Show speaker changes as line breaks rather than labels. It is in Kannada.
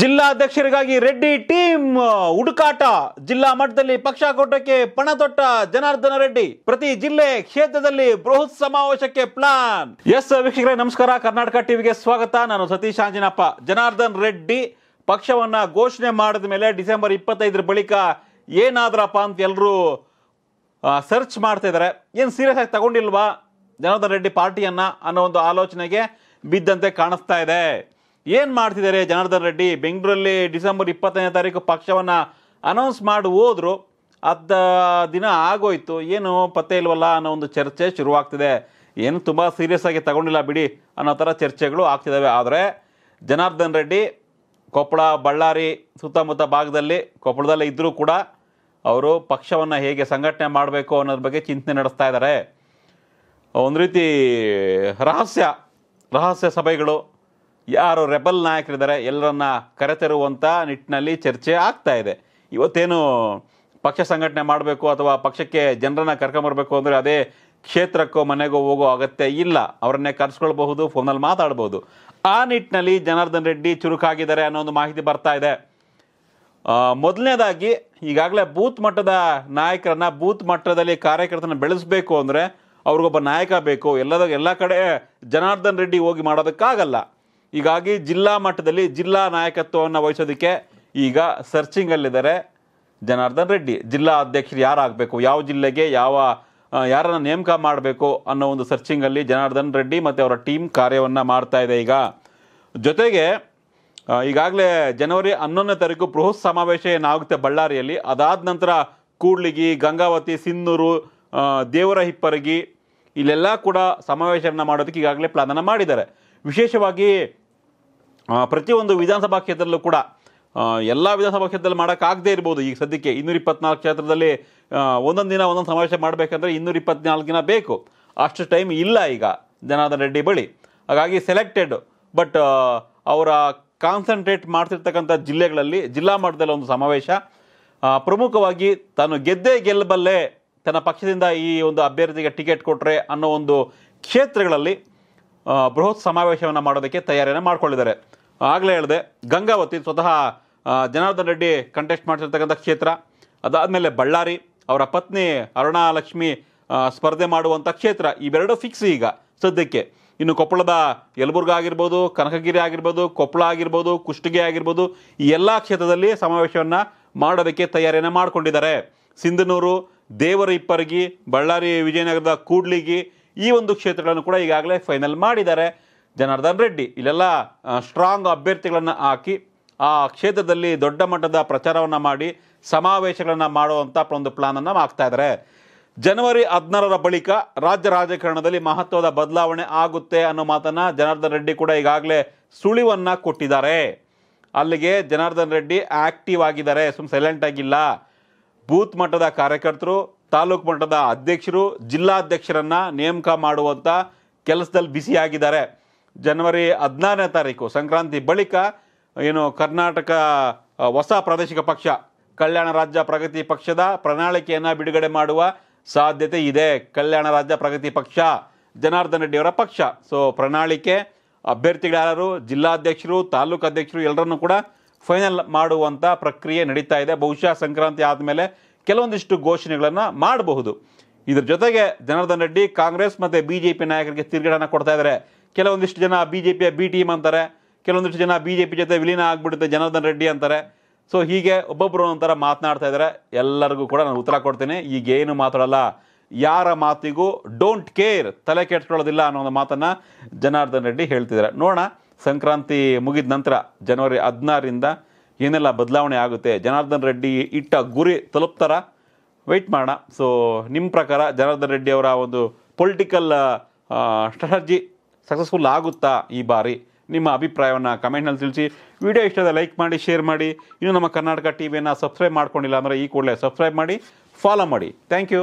ಜಿಲ್ಲಾಧ್ಯಕ್ಷರಿಗಾಗಿ ರೆಡ್ಡಿ ಟೀಮ್ ಹುಡುಕಾಟ ಜಿಲ್ಲಾ ಮಟ್ಟದಲ್ಲಿ ಪಕ್ಷ ಕೊಟ್ಟಕ್ಕೆ ಪಣ ತೊಟ್ಟ ಜನಾರ್ದನ ರೆಡ್ಡಿ ಪ್ರತಿ ಜಿಲ್ಲೆ ಕ್ಷೇತ್ರದಲ್ಲಿ ಬೃಹತ್ ಸಮಾವೇಶಕ್ಕೆ ಪ್ಲಾನ್ ಎಸ್ ವೀಕ್ಷಕರೇ ನಮಸ್ಕಾರ ಕರ್ನಾಟಕ ಟಿವಿಗೆ ಸ್ವಾಗತ ನಾನು ಸತೀಶ್ ಆಂಜನಪ್ಪ ಜನಾರ್ದನ್ ರೆಡ್ಡಿ ಪಕ್ಷವನ್ನ ಘೋಷಣೆ ಮಾಡಿದ ಮೇಲೆ ಡಿಸೆಂಬರ್ ಇಪ್ಪತ್ತೈದರ ಬಳಿಕ ಏನಾದ್ರಪ್ಪ ಅಂತ ಎಲ್ಲರೂ ಸರ್ಚ್ ಮಾಡ್ತಾ ಇದಾರೆ ಏನು ಸೀರಿಯಸ್ ಆಗಿ ತಗೊಂಡಿಲ್ವಾ ಜನಾರ್ದನ್ ರೆಡ್ಡಿ ಪಾರ್ಟಿಯನ್ನ ಅನ್ನೋ ಒಂದು ಆಲೋಚನೆಗೆ ಬಿದ್ದಂತೆ ಕಾಣಿಸ್ತಾ ಇದೆ ಏನು ಮಾಡ್ತಿದ್ದಾರೆ ಜನಾರ್ದನ್ ರೆಡ್ಡಿ ಬೆಂಗಳೂರಲ್ಲಿ ಡಿಸೆಂಬರ್ ಇಪ್ಪತ್ತನೇ ತಾರೀಕು ಪಕ್ಷವನ್ನು ಅನೌನ್ಸ್ ಮಾಡಿ ಹೋದ್ರು ಅದ ದಿನ ಆಗೋಯ್ತು ಏನು ಪತ್ತೆ ಇಲ್ವಲ್ಲ ಅನ್ನೋ ಒಂದು ಚರ್ಚೆ ಶುರುವಾಗ್ತಿದೆ ಏನು ತುಂಬ ಸೀರಿಯಸ್ ಆಗಿ ತಗೊಂಡಿಲ್ಲ ಬಿಡಿ ಅನ್ನೋ ಥರ ಚರ್ಚೆಗಳು ಆಗ್ತಿದ್ದಾವೆ ಆದರೆ ಜನಾರ್ದನ್ ರೆಡ್ಡಿ ಕೊಪ್ಪಳ ಬಳ್ಳಾರಿ ಸುತ್ತಮುತ್ತ ಭಾಗದಲ್ಲಿ ಕೊಪ್ಪಳದಲ್ಲೇ ಇದ್ದರೂ ಕೂಡ ಅವರು ಪಕ್ಷವನ್ನು ಹೇಗೆ ಸಂಘಟನೆ ಮಾಡಬೇಕು ಅನ್ನೋದ್ರ ಬಗ್ಗೆ ಚಿಂತನೆ ನಡೆಸ್ತಾ ಇದ್ದಾರೆ ಒಂದು ರೀತಿ ರಹಸ್ಯ ರಹಸ್ಯ ಸಭೆಗಳು ಯಾರು ರೆಬಲ್ ನಾಯಕರಿದ್ದಾರೆ ಎಲ್ಲರನ್ನ ಕರೆತರುವಂಥ ನಿಟ್ಟಿನಲ್ಲಿ ಚರ್ಚೆ ಆಗ್ತಾ ಇದೆ ಇವತ್ತೇನು ಪಕ್ಷ ಸಂಘಟನೆ ಮಾಡಬೇಕು ಅಥವಾ ಪಕ್ಷಕ್ಕೆ ಜನರನ್ನ ಕರ್ಕೊಂಬರ್ಬೇಕು ಅಂದರೆ ಅದೇ ಕ್ಷೇತ್ರಕ್ಕೋ ಮನೆಗೋ ಹೋಗೋ ಅಗತ್ಯ ಇಲ್ಲ ಅವರನ್ನೇ ಕರೆಸ್ಕೊಳ್ಬಹುದು ಫೋನಲ್ಲಿ ಮಾತಾಡ್ಬೋದು ಆ ನಿಟ್ಟಿನಲ್ಲಿ ಜನಾರ್ದನ್ ರೆಡ್ಡಿ ಚುರುಕಾಗಿದ್ದಾರೆ ಅನ್ನೋ ಒಂದು ಮಾಹಿತಿ ಬರ್ತಾ ಇದೆ ಮೊದಲನೇದಾಗಿ ಈಗಾಗಲೇ ಬೂತ್ ಮಟ್ಟದ ನಾಯಕರನ್ನ ಬೂತ್ ಮಟ್ಟದಲ್ಲಿ ಕಾರ್ಯಕರ್ತನ ಬೆಳೆಸಬೇಕು ಅಂದರೆ ಅವ್ರಿಗೊಬ್ಬ ನಾಯಕ ಬೇಕು ಎಲ್ಲದ ಎಲ್ಲ ಕಡೆ ಜನಾರ್ದನ್ ರೆಡ್ಡಿ ಹೋಗಿ ಮಾಡೋದಕ್ಕಾಗಲ್ಲ ಹೀಗಾಗಿ ಜಿಲ್ಲಾ ಮಟ್ಟದಲ್ಲಿ ಜಿಲ್ಲಾ ನಾಯಕತ್ವವನ್ನು ವಹಿಸೋದಕ್ಕೆ ಈಗ ಸರ್ಚಿಂಗಲ್ಲಿದ್ದಾರೆ ಜನಾರ್ದನ್ ರೆಡ್ಡಿ ಜಿಲ್ಲಾ ಅಧ್ಯಕ್ಷರು ಯಾರಾಗಬೇಕು ಯಾವ ಜಿಲ್ಲೆಗೆ ಯಾವ ಯಾರನ್ನು ನೇಮಕ ಮಾಡಬೇಕು ಅನ್ನೋ ಒಂದು ಸರ್ಚಿಂಗಲ್ಲಿ ಜನಾರ್ದನ್ ರೆಡ್ಡಿ ಮತ್ತು ಅವರ ಟೀಮ್ ಕಾರ್ಯವನ್ನು ಮಾಡ್ತಾ ಇದೆ ಈಗ ಜೊತೆಗೆ ಈಗಾಗಲೇ ಜನವರಿ ಹನ್ನೊಂದನೇ ತಾರೀಕು ಬೃಹತ್ ಸಮಾವೇಶ ಏನಾಗುತ್ತೆ ಬಳ್ಳಾರಿಯಲ್ಲಿ ಅದಾದ ನಂತರ ಕೂಡ್ಲಿಗಿ ಗಂಗಾವತಿ ಸಿನ್ನೂರು ದೇವರ ಹಿಪ್ಪರಗಿ ಇಲ್ಲೆಲ್ಲ ಕೂಡ ಸಮಾವೇಶವನ್ನು ಮಾಡೋದಕ್ಕೆ ಈಗಾಗಲೇ ಪ್ಲಾನನ್ನು ಮಾಡಿದ್ದಾರೆ ವಿಶೇಷವಾಗಿ ಪ್ರತಿಯೊಂದು ವಿಧಾನಸಭಾ ಕ್ಷೇತ್ರದಲ್ಲೂ ಕೂಡ ಎಲ್ಲ ವಿಧಾನಸಭಾ ಕ್ಷೇತ್ರದಲ್ಲಿ ಮಾಡೋಕ್ಕಾಗದೇ ಇರ್ಬೋದು ಈಗ ಸದ್ಯಕ್ಕೆ ಇನ್ನೂರ ಇಪ್ಪತ್ನಾಲ್ಕು ಕ್ಷೇತ್ರದಲ್ಲಿ ಒಂದೊಂದು ದಿನ ಒಂದೊಂದು ಸಮಾವೇಶ ಮಾಡಬೇಕಂದ್ರೆ ಇನ್ನೂರ ಇಪ್ಪತ್ನಾಲ್ಕು ದಿನ ಬೇಕು ಅಷ್ಟು ಟೈಮ್ ಇಲ್ಲ ಈಗ ಜನಾರ್ದನ್ ರೆಡ್ಡಿ ಬಳಿ ಹಾಗಾಗಿ ಸೆಲೆಕ್ಟೆಡ್ ಬಟ್ ಅವರ ಕಾನ್ಸಂಟ್ರೇಟ್ ಮಾಡ್ತಿರ್ತಕ್ಕಂಥ ಜಿಲ್ಲೆಗಳಲ್ಲಿ ಜಿಲ್ಲಾ ಮಟ್ಟದಲ್ಲಿ ಒಂದು ಸಮಾವೇಶ ಪ್ರಮುಖವಾಗಿ ತಾನು ಗೆದ್ದೇ ಗೆಲ್ಲಬಲ್ಲೆ ತನ್ನ ಪಕ್ಷದಿಂದ ಈ ಒಂದು ಅಭ್ಯರ್ಥಿಗೆ ಟಿಕೆಟ್ ಕೊಟ್ಟರೆ ಅನ್ನೋ ಒಂದು ಕ್ಷೇತ್ರಗಳಲ್ಲಿ ಬೃಹತ್ ಸಮಾವೇಶವನ್ನು ಮಾಡೋದಕ್ಕೆ ತಯಾರಿಯನ್ನು ಮಾಡ್ಕೊಳ್ಳಿದ್ದಾರೆ ಆಗಲೇ ಹೇಳಿದೆ ಗಂಗಾವತಿ ಸ್ವತಃ ಜನಾರ್ದನ್ ರೆಡ್ಡಿ ಕಂಟೆಸ್ಟ್ ಮಾಡ್ತಿರ್ತಕ್ಕಂಥ ಕ್ಷೇತ್ರ ಅದಾದಮೇಲೆ ಬಳ್ಳಾರಿ ಅವರ ಪತ್ನಿ ಅರುಣಾಲಕ್ಷ್ಮಿ ಲಕ್ಷ್ಮಿ ಸ್ಪರ್ಧೆ ಮಾಡುವಂಥ ಕ್ಷೇತ್ರ ಇವೆರಡು ಫಿಕ್ಸ್ ಈಗ ಸದ್ಯಕ್ಕೆ ಇನ್ನು ಕೊಪ್ಪಳದ ಯಲಬುರ್ಗ ಆಗಿರ್ಬೋದು ಕನಕಗಿರಿ ಆಗಿರ್ಬೋದು ಕೊಪ್ಪಳ ಆಗಿರ್ಬೋದು ಕುಷ್ಟಗಿ ಆಗಿರ್ಬೋದು ಈ ಎಲ್ಲ ಕ್ಷೇತ್ರದಲ್ಲಿ ಸಮಾವೇಶವನ್ನು ಮಾಡೋದಕ್ಕೆ ತಯಾರಿಯನ್ನು ಮಾಡಿಕೊಂಡಿದ್ದಾರೆ ಸಿಂಧನೂರು ದೇವರ ಇಪ್ಪರ್ಗಿ ಬಳ್ಳಾರಿ ವಿಜಯನಗರದ ಕೂಡ್ಲಿಗಿ ಈ ಒಂದು ಕ್ಷೇತ್ರಗಳನ್ನು ಕೂಡ ಈಗಾಗಲೇ ಫೈನಲ್ ಮಾಡಿದ್ದಾರೆ ಜನಾರ್ದನ್ ರೆಡ್ಡಿ ಇಲ್ಲೆಲ್ಲ ಸ್ಟ್ರಾಂಗ್ ಅಭ್ಯರ್ಥಿಗಳನ್ನು ಹಾಕಿ ಆ ಕ್ಷೇತ್ರದಲ್ಲಿ ದೊಡ್ಡ ಮಟ್ಟದ ಪ್ರಚಾರವನ್ನು ಮಾಡಿ ಸಮಾವೇಶಗಳನ್ನು ಮಾಡುವಂಥ ಒಂದು ಪ್ಲಾನನ್ನು ಹಾಕ್ತಾ ಇದ್ದಾರೆ ಜನವರಿ ಹದಿನಾರರ ಬಳಿಕ ರಾಜ್ಯ ರಾಜಕಾರಣದಲ್ಲಿ ಮಹತ್ವದ ಬದಲಾವಣೆ ಆಗುತ್ತೆ ಅನ್ನೋ ಮಾತನ್ನು ಜನಾರ್ದನ್ ರೆಡ್ಡಿ ಕೂಡ ಈಗಾಗಲೇ ಸುಳಿವನ್ನು ಕೊಟ್ಟಿದ್ದಾರೆ ಅಲ್ಲಿಗೆ ಜನಾರ್ದನ್ ರೆಡ್ಡಿ ಆ್ಯಕ್ಟಿವ್ ಆಗಿದ್ದಾರೆ ಸುಮ್ ಸೈಲೆಂಟ್ ಆಗಿಲ್ಲ ಬೂತ್ ಮಟ್ಟದ ಕಾರ್ಯಕರ್ತರು ತಾಲೂಕು ಮಟ್ಟದ ಅಧ್ಯಕ್ಷರು ಜಿಲ್ಲಾಧ್ಯಕ್ಷರನ್ನು ನೇಮಕ ಮಾಡುವಂಥ ಕೆಲಸದಲ್ಲಿ ಬಿಸಿಯಾಗಿದ್ದಾರೆ ಜನವರಿ ಹದಿನಾರನೇ ತಾರೀಕು ಸಂಕ್ರಾಂತಿ ಬಳಿಕ ಏನು ಕರ್ನಾಟಕ ಹೊಸ ಪ್ರಾದೇಶಿಕ ಪಕ್ಷ ಕಲ್ಯಾಣ ರಾಜ್ಯ ಪ್ರಗತಿ ಪಕ್ಷದ ಪ್ರಣಾಳಿಕೆಯನ್ನು ಬಿಡುಗಡೆ ಮಾಡುವ ಸಾಧ್ಯತೆ ಇದೆ ಕಲ್ಯಾಣ ರಾಜ್ಯ ಪ್ರಗತಿ ಪಕ್ಷ ಜನಾರ್ದನ್ ರೆಡ್ಡಿಯವರ ಪಕ್ಷ ಸೊ ಪ್ರಣಾಳಿಕೆ ಅಭ್ಯರ್ಥಿಗಳ್ಯಾರು ಜಿಲ್ಲಾಧ್ಯಕ್ಷರು ತಾಲೂಕು ಅಧ್ಯಕ್ಷರು ಎಲ್ಲರನ್ನು ಕೂಡ ಫೈನಲ್ ಮಾಡುವಂಥ ಪ್ರಕ್ರಿಯೆ ನಡೀತಾ ಇದೆ ಬಹುಶಃ ಸಂಕ್ರಾಂತಿ ಆದಮೇಲೆ ಕೆಲವೊಂದಿಷ್ಟು ಘೋಷಣೆಗಳನ್ನು ಮಾಡಬಹುದು ಇದ್ರ ಜೊತೆಗೆ ಜನಾರ್ದನ್ ರೆಡ್ಡಿ ಕಾಂಗ್ರೆಸ್ ಮತ್ತು ಬಿ ಜೆ ಪಿ ನಾಯಕರಿಗೆ ತಿರುಗೇಡನ್ನು ಕೊಡ್ತಾ ಇದ್ದಾರೆ ಕೆಲವೊಂದಿಷ್ಟು ಜನ ಬಿ ಜೆ ಪಿಯ ಬಿ ಟೀಮ್ ಅಂತಾರೆ ಕೆಲವೊಂದಿಷ್ಟು ಜನ ಬಿ ಜೆ ಪಿ ಜೊತೆ ವಿಲೀನ ಆಗಿಬಿಡುತ್ತೆ ಜನಾರ್ದನ್ ರೆಡ್ಡಿ ಅಂತಾರೆ ಸೊ ಹೀಗೆ ಒಬ್ಬೊಬ್ಬರು ಒಂಥರ ಮಾತನಾಡ್ತಾ ಇದ್ದಾರೆ ಎಲ್ಲರಿಗೂ ಕೂಡ ನಾನು ಉತ್ತರ ಕೊಡ್ತೀನಿ ಈಗ ಏನು ಮಾತಾಡಲ್ಲ ಯಾರ ಮಾತಿಗೂ ಡೋಂಟ್ ಕೇರ್ ತಲೆ ಕೆಡ್ಸ್ಕೊಳ್ಳೋದಿಲ್ಲ ಅನ್ನೋ ಒಂದು ಮಾತನ್ನು ಜನಾರ್ದನ್ ರೆಡ್ಡಿ ಹೇಳ್ತಿದ್ದಾರೆ ನೋಡೋಣ ಸಂಕ್ರಾಂತಿ ಮುಗಿದ ನಂತರ ಜನವರಿ ಹದಿನಾರರಿಂದ ಏನೆಲ್ಲ ಬದಲಾವಣೆ ಆಗುತ್ತೆ ಜನಾರ್ದನ್ ರೆಡ್ಡಿ ಇಟ್ಟ ಗುರಿ ತಲುಪ್ತಾರ ವೆಯ್ಟ್ ಮಾಡೋಣ ಸೊ ನಿಮ್ಮ ಪ್ರಕಾರ ಜನಾರ್ದನ್ ರೆಡ್ಡಿ ಅವರ ಒಂದು ಪೊಲಿಟಿಕಲ್ ಸ್ಟ್ರಾಟಜಿ ಸಕ್ಸಸ್ಫುಲ್ ಆಗುತ್ತಾ ಈ ಬಾರಿ ನಿಮ್ಮ ಅಭಿಪ್ರಾಯವನ್ನು ಕಮೆಂಟ್ನಲ್ಲಿ ತಿಳಿಸಿ ವಿಡಿಯೋ ಇಷ್ಟ ಲೈಕ್ ಮಾಡಿ ಶೇರ್ ಮಾಡಿ ಇನ್ನೂ ನಮ್ಮ ಕರ್ನಾಟಕ ಟಿ ವಿಯನ್ನು ಸಬ್ಸ್ಕ್ರೈಬ್ ಮಾಡ್ಕೊಂಡಿಲ್ಲ ಅಂದರೆ ಈ ಕೂಡಲೇ ಸಬ್ಸ್ಕ್ರೈಬ್ ಮಾಡಿ ಫಾಲೋ ಮಾಡಿ ಥ್ಯಾಂಕ್ ಯು